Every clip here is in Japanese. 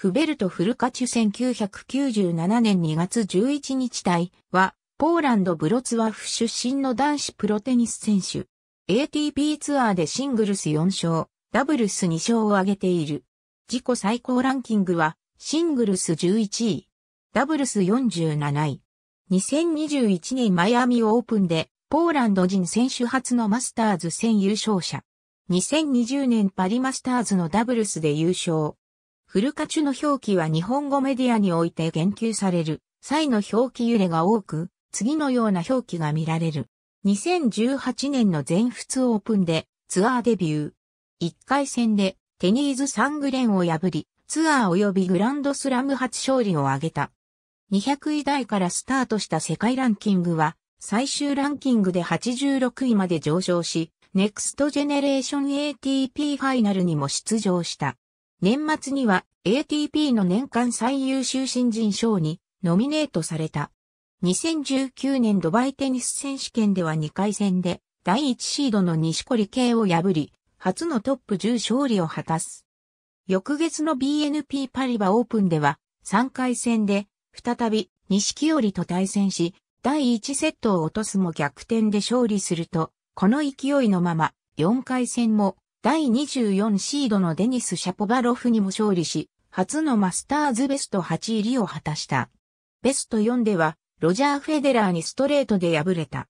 フベルト・フルカチュ1997年2月11日隊は、ポーランド・ブロツワフ出身の男子プロテニス選手。ATP ツアーでシングルス4勝、ダブルス2勝を挙げている。自己最高ランキングは、シングルス11位、ダブルス47位。2021年マイアミオープンで、ポーランド人選手初のマスターズ戦優勝者。2020年パリマスターズのダブルスで優勝。フルカチュの表記は日本語メディアにおいて言及される際の表記揺れが多く、次のような表記が見られる。2018年の全仏オープンでツアーデビュー。1回戦でテニーズ・サングレンを破り、ツアー及びグランドスラム初勝利を挙げた。200位台からスタートした世界ランキングは、最終ランキングで86位まで上昇し、ネクストジェネレーション ATP ファイナルにも出場した。年末には ATP の年間最優秀新人賞にノミネートされた。2019年ドバイテニス選手権では2回戦で第1シードの西堀圭を破り、初のトップ10勝利を果たす。翌月の BNP パリバオープンでは3回戦で再び西織と対戦し、第1セットを落とすも逆転で勝利すると、この勢いのまま4回戦も第24シードのデニス・シャポバロフにも勝利し、初のマスターズベスト8入りを果たした。ベスト4では、ロジャー・フェデラーにストレートで敗れた。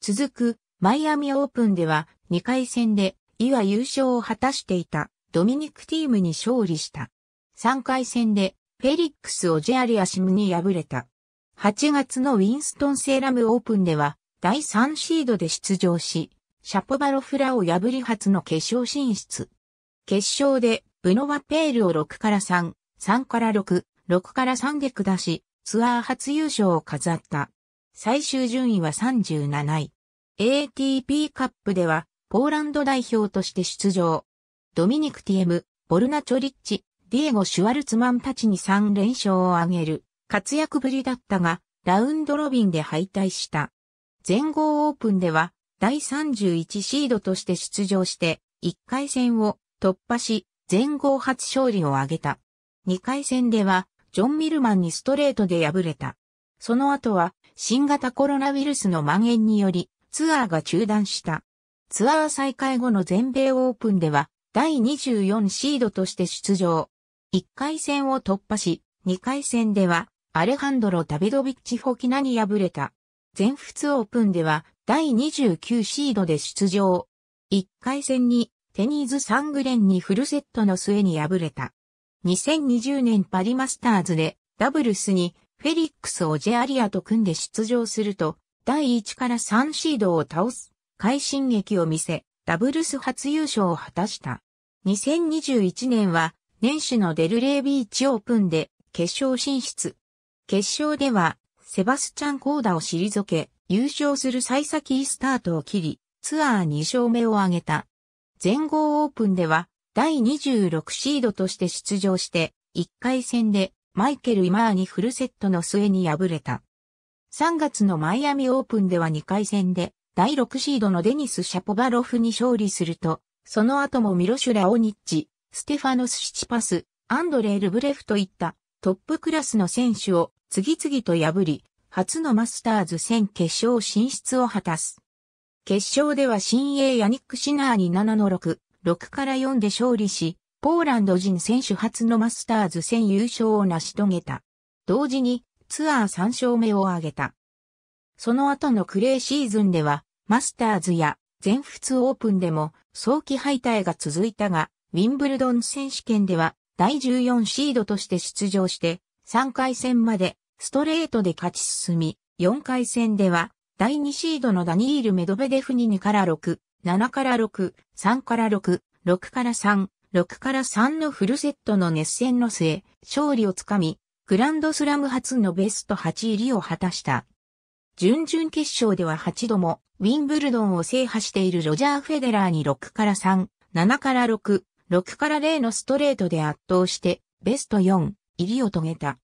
続く、マイアミオープンでは、2回戦で、イは優勝を果たしていた、ドミニクティームに勝利した。3回戦で、フェリックス・オジェアリアシムに敗れた。8月のウィンストン・セーラムオープンでは、第3シードで出場し、シャポバロフラを破り初の決勝進出。決勝で、ブノワペールを6から3、3から6、6から3で下し、ツアー初優勝を飾った。最終順位は37位。ATP カップでは、ポーランド代表として出場。ドミニク・ティエム、ボルナ・チョリッチ、ディエゴ・シュワルツマンたちに3連勝を挙げる活躍ぶりだったが、ラウンドロビンで敗退した。全豪オープンでは第31シードとして出場して、1回戦を突破し、全豪初勝利を挙げた。2回戦では、ジョン・ミルマンにストレートで敗れた。その後は、新型コロナウイルスの蔓延により、ツアーが中断した。ツアー再開後の全米オープンでは、第24シードとして出場。1回戦を突破し、2回戦では、アレハンドロ・ダビドビッチ・フォキナに敗れた。全仏オープンでは第29シードで出場。1回戦にテニーズ・サングレンにフルセットの末に敗れた。2020年パリマスターズでダブルスにフェリックス・オジェアリアと組んで出場すると、第1から3シードを倒す快進撃を見せ、ダブルス初優勝を果たした。2021年は年始のデルレービーチオープンで決勝進出。決勝ではセバスチャン・コーダを退け、優勝する最先いいスタートを切り、ツアー2勝目を挙げた。全豪オープンでは、第26シードとして出場して、1回戦でマイケル・イマーにフルセットの末に敗れた。3月のマイアミオープンでは2回戦で、第6シードのデニス・シャポバロフに勝利すると、その後もミロシュラ・オニッチ、ステファノス・シチパス、アンドレー・ルブレフといったトップクラスの選手を次々と破り、初のマスターズ戦決勝進出を果たす。決勝では新鋭ヤニック・シナーに7の6、6から4で勝利し、ポーランド人選手初のマスターズ戦優勝を成し遂げた。同時にツアー3勝目を挙げた。その後のクレーシーズンでは、マスターズや全仏オープンでも早期敗退が続いたが、ウィンブルドン選手権では第14シードとして出場して、3回戦までストレートで勝ち進み、4回戦では、第2シードのダニール・メドベデフに2から6、7から6、3から6、6から3、6から3のフルセットの熱戦の末、勝利をつかみ、グランドスラム初のベスト8入りを果たした。準々決勝では8度も、ウィンブルドンを制覇しているロジャー・フェデラーに6から3、7から6、6から0のストレートで圧倒して、ベスト4入りを遂げた。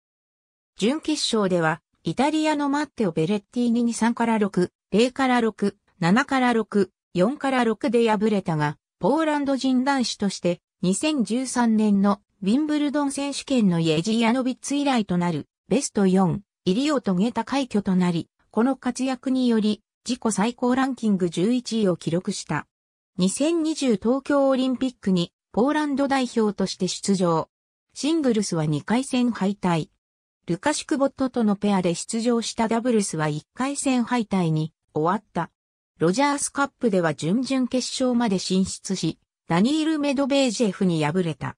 準決勝では、イタリアのマッテオ・ベレッティーニに3から6、0から6、7から6、4から6で敗れたが、ポーランド人男子として、2013年のウィンブルドン選手権のイェジヤノビッツ以来となる、ベスト4、入りを遂げた快挙となり、この活躍により、自己最高ランキング11位を記録した。2020東京オリンピックに、ポーランド代表として出場。シングルスは2回戦敗退。ルカシクボットとのペアで出場したダブルスは1回戦敗退に終わった。ロジャースカップでは準々決勝まで進出し、ダニール・メドベージェフに敗れた。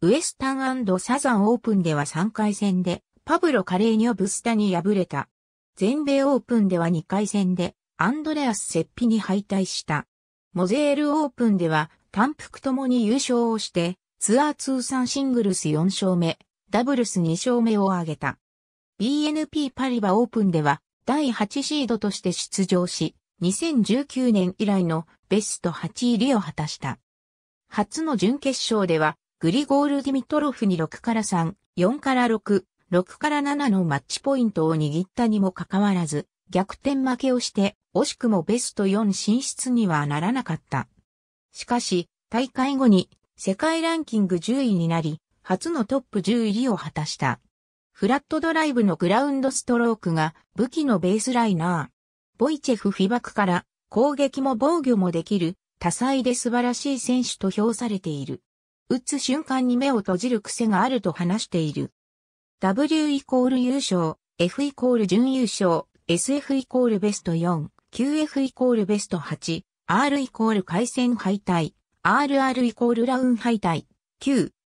ウエスタンサザンオープンでは3回戦で、パブロ・カレーニョ・ブスタに敗れた。全米オープンでは2回戦で、アンドレアス・セッピに敗退した。モゼールオープンでは、単服ともに優勝をして、ツアー通算シングルス4勝目、ダブルス2勝目を挙げた。BNP パリバオープンでは第8シードとして出場し、2019年以来のベスト8入りを果たした。初の準決勝では、グリゴール・ディミトロフに6から3、4から6、6から7のマッチポイントを握ったにもかかわらず、逆転負けをして、惜しくもベスト4進出にはならなかった。しかし、大会後に世界ランキング10位になり、初のトップ10入りを果たした。フラットドライブのグラウンドストロークが武器のベースライナー。ボイチェフ・フィバクから攻撃も防御もできる多彩で素晴らしい選手と評されている。打つ瞬間に目を閉じる癖があると話している。W イコール優勝、F イコール準優勝、SF イコールベスト4、QF イコールベスト8、R イコール回戦敗退、RR イコールラウン敗退、9、